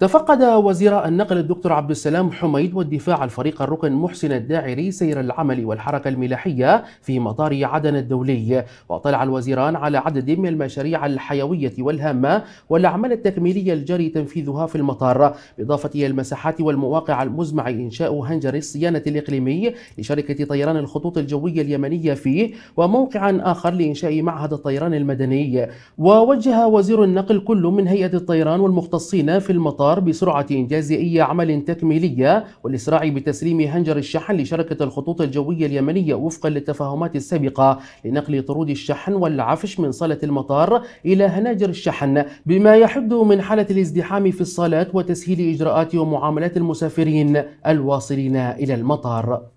تفقد وزير النقل الدكتور عبد السلام حميد والدفاع الفريق الركن محسن الداعري سير العمل والحركة الملاحية في مطار عدن الدولي واطلع الوزيران على عدد من المشاريع الحيوية والهامة والأعمال التكميلية الجاري تنفيذها في المطار بالاضافه إلى المساحات والمواقع المزمع إنشاء هنجر الصيانة الإقليمي لشركة طيران الخطوط الجوية اليمنية فيه وموقعا آخر لإنشاء معهد الطيران المدني ووجه وزير النقل كل من هيئة الطيران والمختصين في المطار القطار بسرعة أي عمل تكميلية والإسراع بتسليم هنجر الشحن لشركة الخطوط الجوية اليمنية وفقا للتفاهمات السابقة لنقل طرود الشحن والعفش من صالة المطار إلى هناجر الشحن بما يحد من حالة الازدحام في الصالات وتسهيل إجراءات ومعاملات المسافرين الواصلين إلى المطار